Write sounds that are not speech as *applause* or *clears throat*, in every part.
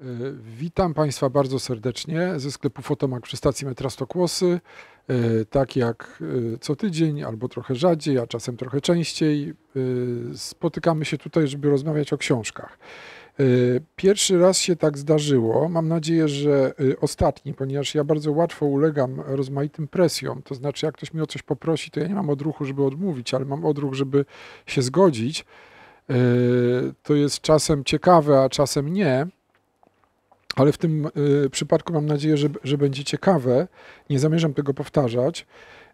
E, witam Państwa bardzo serdecznie ze sklepu Fotomak przy stacji metra Stokłosy. E, tak jak e, co tydzień, albo trochę rzadziej, a czasem trochę częściej, spotykamy się tutaj, żeby rozmawiać o książkach. Pierwszy raz się tak zdarzyło. Mam nadzieję, że ostatni, ponieważ ja bardzo łatwo ulegam rozmaitym presjom. To znaczy, jak ktoś mi o coś poprosi, to ja nie mam odruchu, żeby odmówić, ale mam odruch, żeby się zgodzić. To jest czasem ciekawe, a czasem nie ale w tym y, przypadku mam nadzieję, że, że będzie ciekawe. Nie zamierzam tego powtarzać.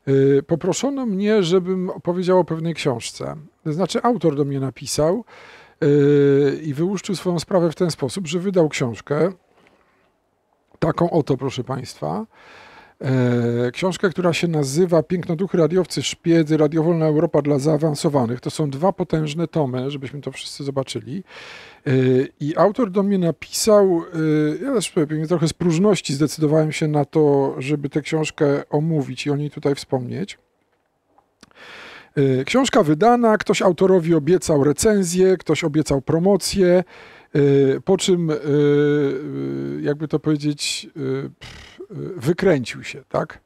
Y, poproszono mnie, żebym opowiedział o pewnej książce. To znaczy, autor do mnie napisał y, i wyłuszczył swoją sprawę w ten sposób, że wydał książkę. Taką oto, proszę Państwa. E, książkę, która się nazywa Pięknoduchy radiowcy, szpiedzy, radiowolna Europa dla zaawansowanych. To są dwa potężne tomy, żebyśmy to wszyscy zobaczyli. E, I autor do mnie napisał, e, ja też pewnie trochę z próżności zdecydowałem się na to, żeby tę książkę omówić i o niej tutaj wspomnieć. Książka wydana, ktoś autorowi obiecał recenzję, ktoś obiecał promocję, po czym, jakby to powiedzieć, pff, wykręcił się, tak?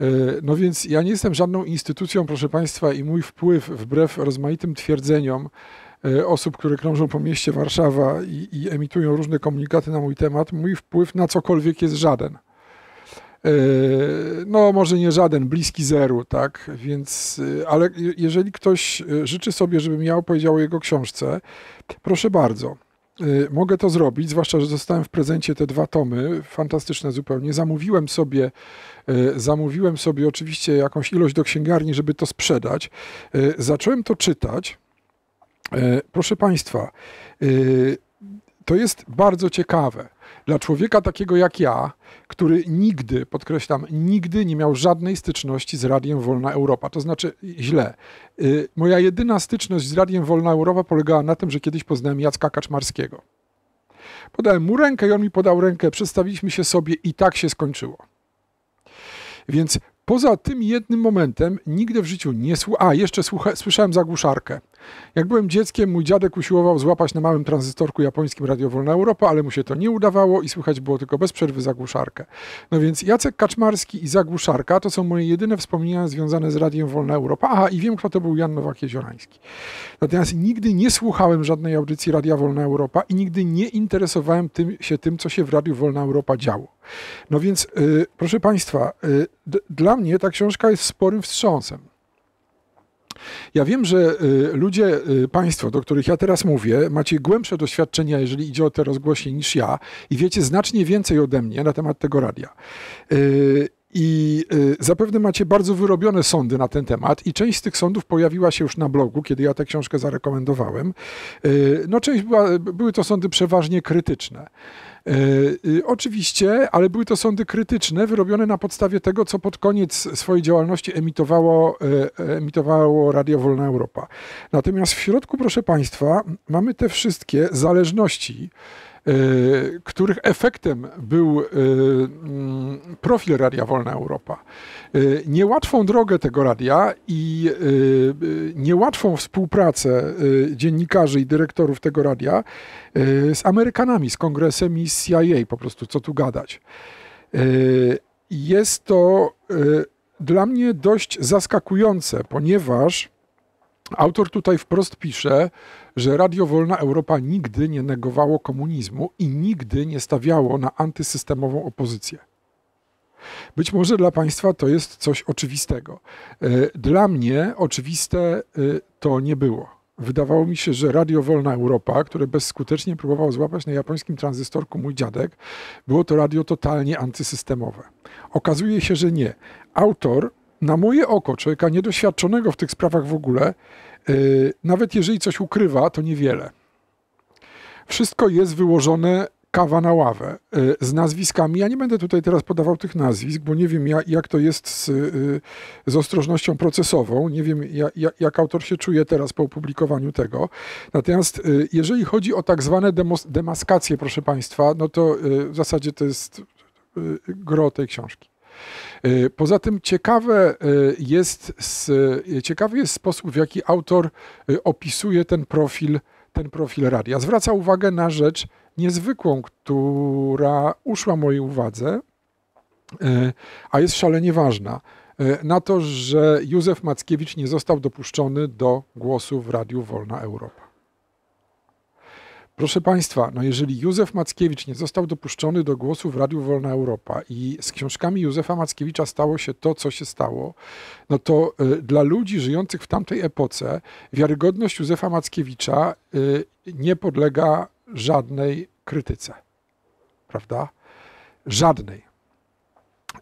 E, no więc ja nie jestem żadną instytucją, proszę Państwa, i mój wpływ, wbrew rozmaitym twierdzeniom e, osób, które krążą po mieście Warszawa i, i emitują różne komunikaty na mój temat, mój wpływ na cokolwiek jest żaden. E, no, może nie żaden, bliski zeru, tak? Więc, ale jeżeli ktoś życzy sobie, żebym ja opowiedział o jego książce, proszę bardzo. Y, mogę to zrobić, zwłaszcza, że dostałem w prezencie te dwa tomy, fantastyczne zupełnie. Zamówiłem sobie, y, zamówiłem sobie oczywiście jakąś ilość do księgarni, żeby to sprzedać. Y, zacząłem to czytać. Proszę Państwa, to jest bardzo ciekawe. Dla człowieka takiego jak ja, który nigdy, podkreślam, nigdy nie miał żadnej styczności z Radiem Wolna Europa, to znaczy źle. Y, moja jedyna styczność z Radiem Wolna Europa polegała na tym, że kiedyś poznałem Jacka Kaczmarskiego. Podałem mu rękę i on mi podał rękę, przedstawiliśmy się sobie i tak się skończyło. Więc poza tym jednym momentem nigdy w życiu nie słuchałem. A, jeszcze słucha, słyszałem zagłuszarkę. Jak byłem dzieckiem, mój dziadek usiłował złapać na małym tranzystorku japońskim Radio Wolna Europa, ale mu się to nie udawało i słychać było tylko bez przerwy zagłuszarkę. No więc Jacek Kaczmarski i zagłuszarka to są moje jedyne wspomnienia związane z Radiem Wolna Europa. Aha, i wiem, kto to był Jan Nowak-Jeziorański. Natomiast nigdy nie słuchałem żadnej audycji Radia Wolna Europa i nigdy nie interesowałem tym, się tym, co się w Radiu Wolna Europa działo. No więc, y, proszę Państwa, y, dla mnie ta książka jest sporym wstrząsem. Ja wiem, że y, ludzie, y, państwo, do których ja teraz mówię, macie głębsze doświadczenia, jeżeli idzie o te rozgłosie, niż ja i wiecie znacznie więcej ode mnie na temat tego radia. Y, I zapewne macie bardzo wyrobione sądy na ten temat, i część z tych sądów pojawiła się już na blogu, kiedy ja tę książkę zarekomendowałem. No, część była, były to sądy przeważnie krytyczne. E, y, oczywiście, ale były to sądy krytyczne, wyrobione na podstawie tego, co pod koniec swojej działalności emitowało, e, emitowało Radio Wolna Europa. Natomiast w środku, proszę Państwa, mamy te wszystkie zależności, Y, których efektem był y, mm, profil Radia Wolna Europa. Y, niełatwą drogę tego radia i niełatwą współpracę dziennikarzy i dyrektorów tego radia z Amerykanami, z Kongresem i z CIA, po prostu co tu gadać. Jest to dla mnie dość zaskakujące, ponieważ Autor tutaj wprost pisze, że Radio Wolna Europa nigdy nie negowało komunizmu i nigdy nie stawiało na antysystemową opozycję. Być może dla Państwa to jest coś oczywistego. E, dla mnie oczywiste e, to nie było. Wydawało mi się, że Radio Wolna Europa, które bezskutecznie próbował złapać na japońskim tranzystorku mój dziadek, było to radio totalnie antysystemowe. Okazuje się, że nie. Autor na moje oko człowieka niedoświadczonego w tych sprawach w ogóle, y, nawet jeżeli coś ukrywa, to niewiele. Wszystko jest wyłożone kawa na ławę y, z nazwiskami. Ja nie będę tutaj teraz podawał tych nazwisk, bo nie wiem, jak to jest z, y, z ostrożnością procesową. Nie wiem, jak autor się czuje teraz po opublikowaniu tego. Natomiast jeżeli chodzi o tak zwane demaskacje, proszę Państwa, no to w zasadzie to jest gro tej książki. E, poza tym ciekawe e, jest, e, ciekawy jest sposób, w jaki autor opisuje ten profil, ten profil radia. Zwraca uwagę na rzecz niezwykłą, która uszła mojej uwadze, a jest szalenie ważna. Na to, że Józef Mackiewicz nie został dopuszczony do głosu w Radiu Wolna Europa. Proszę Państwa, no jeżeli Józef Mackiewicz nie został dopuszczony do głosu w Radiu Wolna Europa i z książkami Józefa Mackiewicza stało się to, co się stało, no to y, dla ludzi żyjących w tamtej epoce wiarygodność Józefa Mackiewicza y, nie podlega żadnej krytyce. Prawda? Żadnej.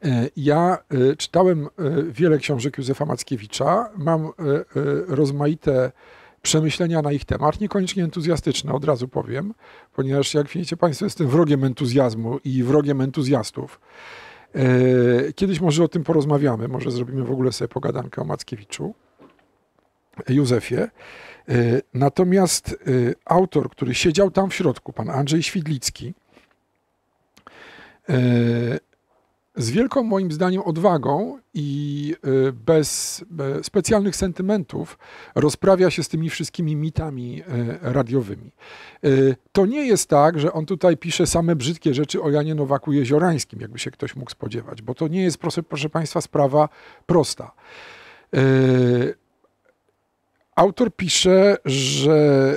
E, ja czytałem wiele książek Józefa Mackiewicza, mam rozmaite przemyślenia na ich temat, niekoniecznie entuzjastyczne, od razu powiem, ponieważ jak wiecie Państwo, jestem wrogiem entuzjazmu i wrogiem entuzjastów. E, kiedyś może o tym porozmawiamy, może zrobimy w ogóle sobie pogadankę o Mackiewiczu, e, Józefie. E, natomiast autor, który siedział tam w środku, pan Andrzej Świdlicki, z wielką moim zdaniem odwagą i e, bez e, specjalnych sentymentów rozprawia się z tymi wszystkimi mitami e, radiowymi. To nie jest tak, że on tutaj pisze same brzydkie rzeczy o Janie Nowaku Jeziorańskim, jakby się ktoś mógł spodziewać, bo to nie jest, proszę, proszę Państwa, sprawa prosta. Autor pisze, że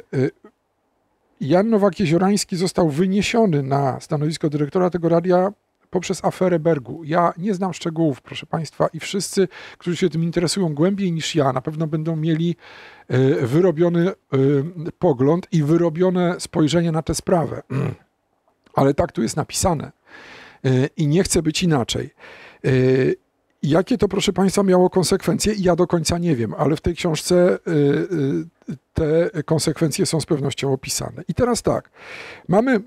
Jan Nowak Jeziorański został wyniesiony na stanowisko dyrektora tego radia poprzez aferę Bergu. Ja nie znam szczegółów, proszę Państwa, i wszyscy, którzy się tym interesują głębiej niż ja, na pewno będą mieli e, wyrobiony e, pogląd i wyrobione spojrzenie na tę sprawę. *clears throat* Ale tak tu jest napisane e, i nie chce być inaczej. Jakie to, proszę Państwa, miało konsekwencje? Ja do końca nie wiem, ale w tej książce te konsekwencje są z pewnością opisane. I teraz tak, mamy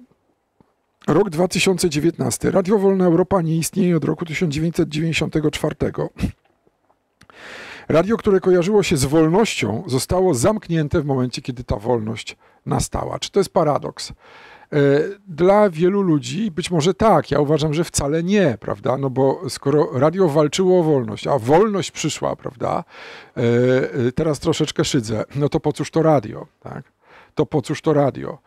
Rok 2019. Radio Wolna Europa nie istnieje od roku 1994. Radio, które kojarzyło się z wolnością, zostało zamknięte w momencie, kiedy ta wolność nastała. Czy to jest paradoks? E, dla wielu ludzi być może tak, ja uważam, że wcale nie, prawda? No bo skoro radio walczyło o wolność, a wolność przyszła, prawda? E, e, teraz troszeczkę szydzę, no to po cóż to radio, tak? To po cóż to radio?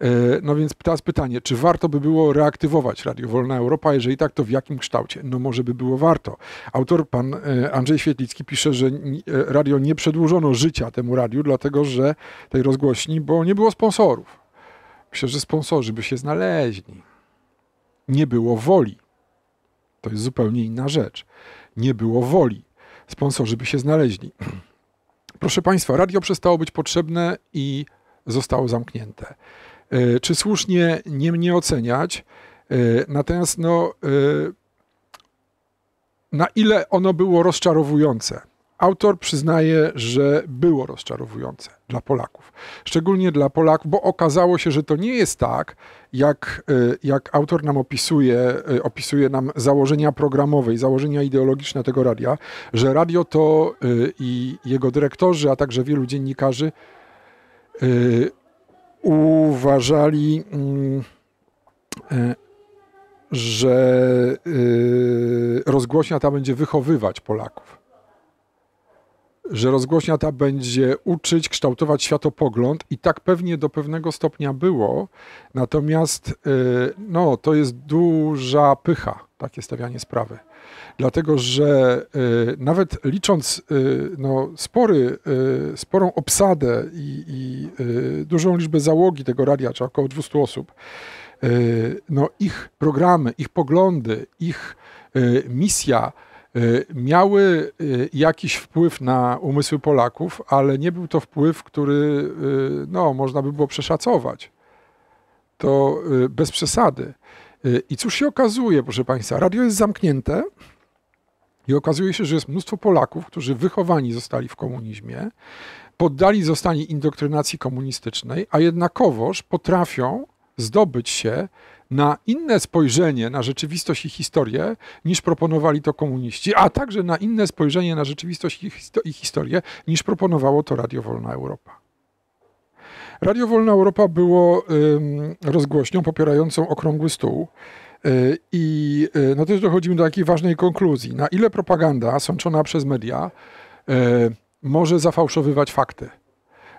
E, no więc teraz pytanie, czy warto by było reaktywować Radio Wolna Europa? Jeżeli tak, to w jakim kształcie? No może by było warto. Autor, pan e, Andrzej Świetlicki, pisze, że e, radio nie przedłużono życia temu radiu, dlatego że tej rozgłośni, bo nie było sponsorów. Myślę, że sponsorzy by się znaleźli. Nie było woli. To jest zupełnie inna rzecz. Nie było woli. Sponsorzy by się znaleźli. *clears throat* Proszę Państwa, radio przestało być potrzebne i zostało zamknięte. E, czy słusznie nie mnie oceniać? E, natomiast no, e, na ile ono było rozczarowujące? Autor przyznaje, że było rozczarowujące dla Polaków. Szczególnie dla Polaków, bo okazało się, że to nie jest tak, jak, jak autor nam opisuje, opisuje nam założenia programowe i założenia ideologiczne tego radia, że radio to i jego dyrektorzy, a także wielu dziennikarzy uważali, mm, e, że y, rozgłośnia ta będzie wychowywać Polaków że rozgłośnia ta będzie uczyć, kształtować światopogląd i tak pewnie do pewnego stopnia było. Natomiast y, no, to jest duża pycha, takie stawianie sprawy. Dlatego, że y, nawet licząc y, no, spory, sporą obsadę i, i dużą liczbę załogi tego radia, czy około 200 osób, no, ich programy, ich poglądy, ich misja, Y, miały y, jakiś wpływ na umysły Polaków, ale nie był to wpływ, który y, no, można by było przeszacować. To bez przesady. I cóż się okazuje, proszę Państwa, radio jest zamknięte i okazuje się, że jest mnóstwo Polaków, którzy wychowani zostali w komunizmie, poddali zostali indoktrynacji komunistycznej, a jednakowoż potrafią zdobyć się na inne spojrzenie na rzeczywistość i historię, niż proponowali to komuniści, a także na inne spojrzenie na rzeczywistość i historię, niż proponowało to Radio Wolna Europa. Radio Wolna Europa było rozgłośnią popierającą okrągły stół. Y, I y, no też dochodzimy do takiej ważnej konkluzji. Na ile propaganda sączona przez media y, może zafałszowywać fakty?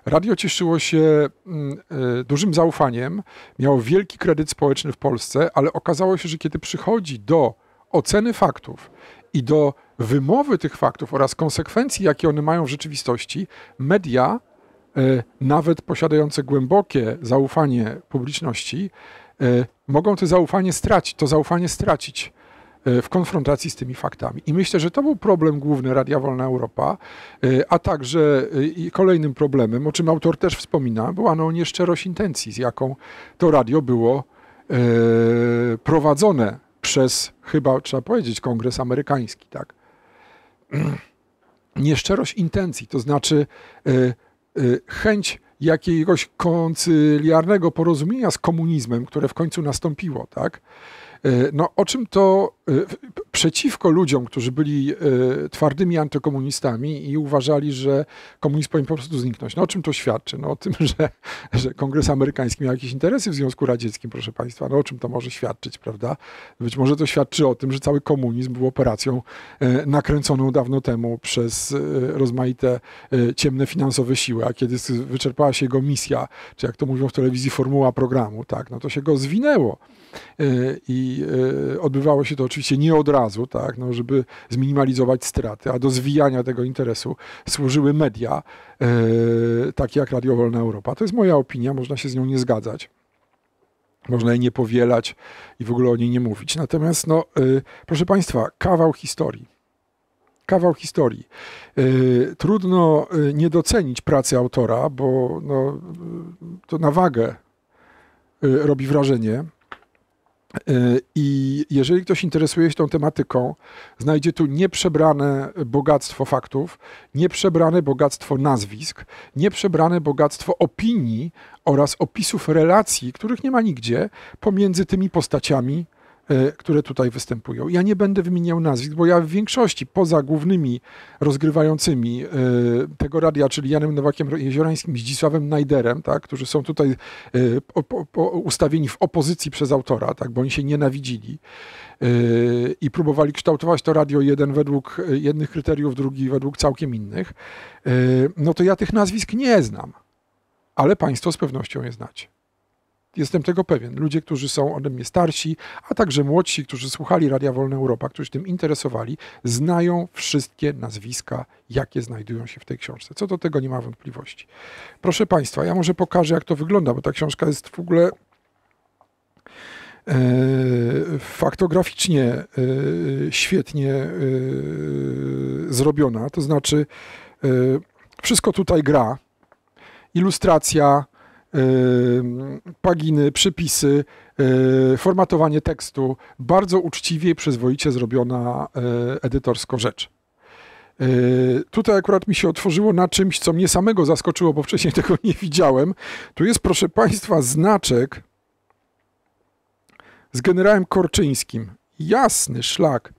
Radio cieszyło się mm, y, dużym zaufaniem, miało wielki kredyt społeczny w Polsce, ale okazało się, że kiedy przychodzi do oceny faktów i do wymowy tych faktów oraz konsekwencji, jakie one mają w rzeczywistości, media, y, nawet posiadające głębokie zaufanie publiczności, y, mogą to zaufanie stracić, to zaufanie stracić. E, w konfrontacji z tymi faktami. I myślę, że to był problem główny Radia Wolna Europa, e, a także e, kolejnym problemem, o czym autor też wspomina, była no nieszczerość intencji, z jaką to radio było prowadzone przez, chyba trzeba powiedzieć, Kongres Amerykański. Tak? *clears throat* Nieszczerość intencji, to znaczy chęć jakiegoś koncyliarnego porozumienia z komunizmem, które w końcu nastąpiło, tak? No, o czym to Y, przeciwko ludziom, którzy byli y, twardymi antykomunistami i uważali, że komunizm powinien po prostu zniknąć. No o czym to świadczy? No o tym, *laughs* że, że Kongres Amerykański miał jakieś interesy w Związku Radzieckim, proszę Państwa. No o czym to może świadczyć, prawda? Być może to świadczy o tym, że cały komunizm był operacją y, nakręconą dawno temu przez rozmaite ciemne finansowe siły, a kiedy wyczerpała się jego misja, czy jak to mówią w telewizji, formuła programu, tak, no to się go zwinęło i odbywało się to oczywiście nie od razu, tak, no, żeby zminimalizować straty, a do zwijania tego interesu służyły media, e, takie jak Radio Wolna Europa. To jest moja opinia, można się z nią nie zgadzać. Można jej nie powielać i w ogóle o niej nie mówić. Natomiast, no, e, proszę Państwa, kawał historii kawał historii. E, trudno e, nie docenić pracy autora, bo no, to na wagę e, robi wrażenie. Y, I jeżeli ktoś interesuje się tą tematyką, znajdzie tu nieprzebrane bogactwo faktów, nieprzebrane bogactwo nazwisk, nieprzebrane bogactwo opinii oraz opisów relacji, których nie ma nigdzie, pomiędzy tymi postaciami E, które tutaj występują. Ja nie będę wymieniał nazwisk, bo ja w większości, poza głównymi rozgrywającymi e, tego radia, czyli Janem Nowakiem Jeziorańskim, Zdzisławem Najderem, tak, którzy są tutaj e, ustawieni w opozycji przez autora, tak, bo oni się nienawidzili i próbowali kształtować to radio jeden według jednych kryteriów, drugi według całkiem innych, no to ja tych nazwisk nie znam, ale państwo z pewnością je znacie. Jestem tego pewien. Ludzie, którzy są ode mnie starsi, a także młodsi, którzy słuchali Radia Wolna Europa, którzy tym interesowali, znają wszystkie nazwiska, jakie znajdują się w tej książce. Co do tego nie ma wątpliwości. Proszę Państwa, ja może pokażę, jak to wygląda, bo ta książka jest w ogóle e, faktograficznie e, świetnie e, zrobiona. To znaczy, wszystko tutaj gra. Ilustracja, Y, paginy, przypisy, y, formatowanie tekstu. Bardzo uczciwie i przyzwoicie zrobiona y, edytorsko rzecz. Tutaj akurat mi się otworzyło na czymś, co mnie samego zaskoczyło, bo wcześniej *laughs* tego nie widziałem. Tu jest, proszę Państwa, znaczek z generałem Korczyńskim. Jasny szlak.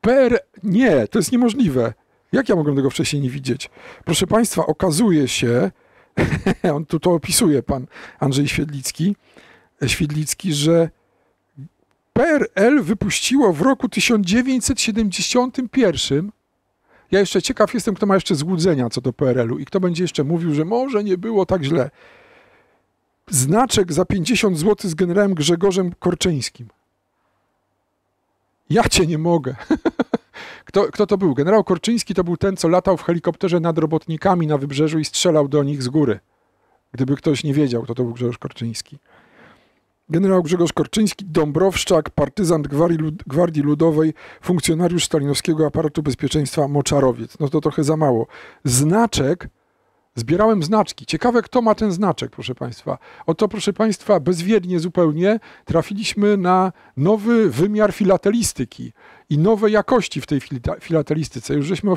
Per. Nie, to jest niemożliwe. Jak ja mogłem tego wcześniej nie widzieć? Proszę Państwa, okazuje się, *laughs* on tu to opisuje, pan Andrzej Świedlicki, Świdlicki, że PRL wypuściło w roku 1971 ja jeszcze ciekaw jestem, kto ma jeszcze złudzenia co do PRL-u i kto będzie jeszcze mówił, że może nie było tak źle. Znaczek za 50 zł z generałem Grzegorzem Korczyńskim. Ja cię nie mogę. *laughs* Kto, kto to był? Generał Korczyński to był ten, co latał w helikopterze nad robotnikami na wybrzeżu i strzelał do nich z góry. Gdyby ktoś nie wiedział, to to był Grzegorz Korczyński. Generał Grzegorz Korczyński, Dąbrowszczak, partyzant Gwardii, Gwardii Ludowej, funkcjonariusz stalinowskiego aparatu bezpieczeństwa Moczarowiec. No to trochę za mało. Znaczek Zbierałem znaczki. Ciekawe, kto ma ten znaczek, proszę Państwa. Oto, proszę Państwa, bezwiednie zupełnie trafiliśmy na nowy wymiar filatelistyki i nowe jakości w tej filatelistyce. Już żeśmy o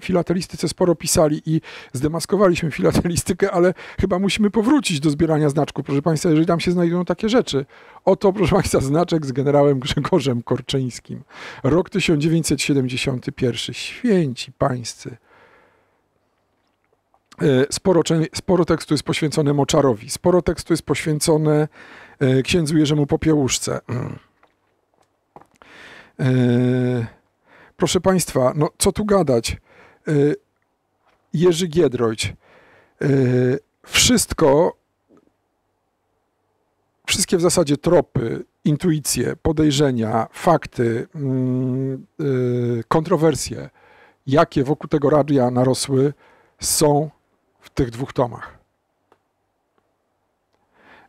filatelistyce sporo pisali i zdemaskowaliśmy filatelistykę, ale chyba musimy powrócić do zbierania znaczków, proszę Państwa, jeżeli tam się znajdują takie rzeczy. Oto, proszę Państwa, znaczek z generałem Grzegorzem Korczyńskim. Rok 1971. Święci państwo. E, sporo, sporo tekstu jest poświęcone Moczarowi, sporo tekstu jest poświęcone e, księdzu Jerzemu Popiełuszce. Mm. E, proszę Państwa, no co tu gadać? Jerzy Giedroyć. Wszystko, wszystkie w zasadzie tropy, intuicje, podejrzenia, fakty, mm, kontrowersje, jakie wokół tego radia narosły, są w tych dwóch tomach.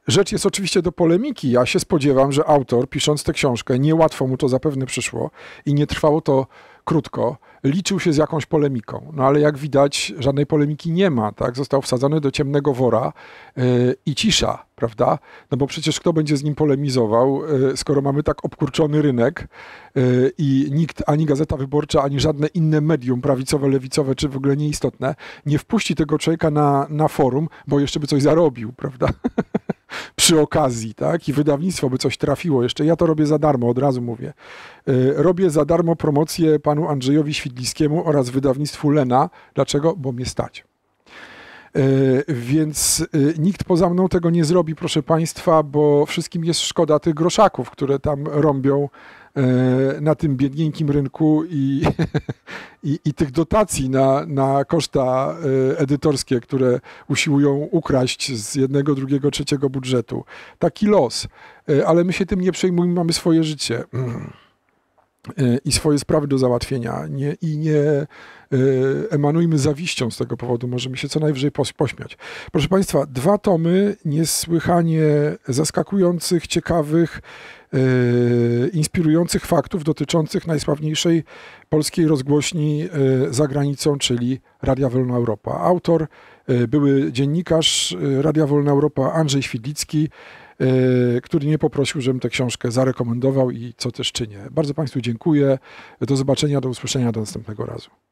Rzecz jest oczywiście do polemiki. Ja się spodziewam, że autor, pisząc tę książkę, niełatwo mu to zapewne przyszło i nie trwało to krótko, liczył się z jakąś polemiką. No ale jak widać, żadnej polemiki nie ma, tak? Został wsadzony do ciemnego wora yy, i cisza, prawda? No bo przecież kto będzie z nim polemizował, yy, skoro mamy tak obkurczony rynek yy, i nikt, ani Gazeta Wyborcza, ani żadne inne medium prawicowe, lewicowe, czy w ogóle nieistotne, nie wpuści tego człowieka na, na forum, bo jeszcze by coś zarobił, prawda? *laughs* przy okazji, tak? I wydawnictwo by coś trafiło jeszcze. Ja to robię za darmo, od razu mówię. Y, robię za darmo promocję panu Andrzejowi Świdliskiemu oraz wydawnictwu Lena. Dlaczego? Bo mnie stać. Y, więc y, nikt poza mną tego nie zrobi, proszę państwa, bo wszystkim jest szkoda tych groszaków, które tam rąbią E, na tym biednienkim rynku i, *laughs* i, i, tych dotacji na, na koszta e, edytorskie, które usiłują ukraść z jednego, drugiego, trzeciego budżetu. Taki los. E, ale my się tym nie przejmujemy, mamy swoje życie *clears throat* i swoje sprawy do załatwienia. Nie, I nie E, emanujmy zawiścią z tego powodu, możemy się co najwyżej pośmiać. Proszę Państwa, dwa tomy niesłychanie zaskakujących, ciekawych, e, inspirujących faktów dotyczących najsławniejszej polskiej rozgłośni e, za granicą, czyli Radia Wolna Europa. Autor, były dziennikarz Radia Wolna Europa Andrzej Świdlicki, który nie poprosił, żebym tę książkę zarekomendował i co też czynię. Bardzo Państwu dziękuję. Do zobaczenia, do usłyszenia do następnego razu.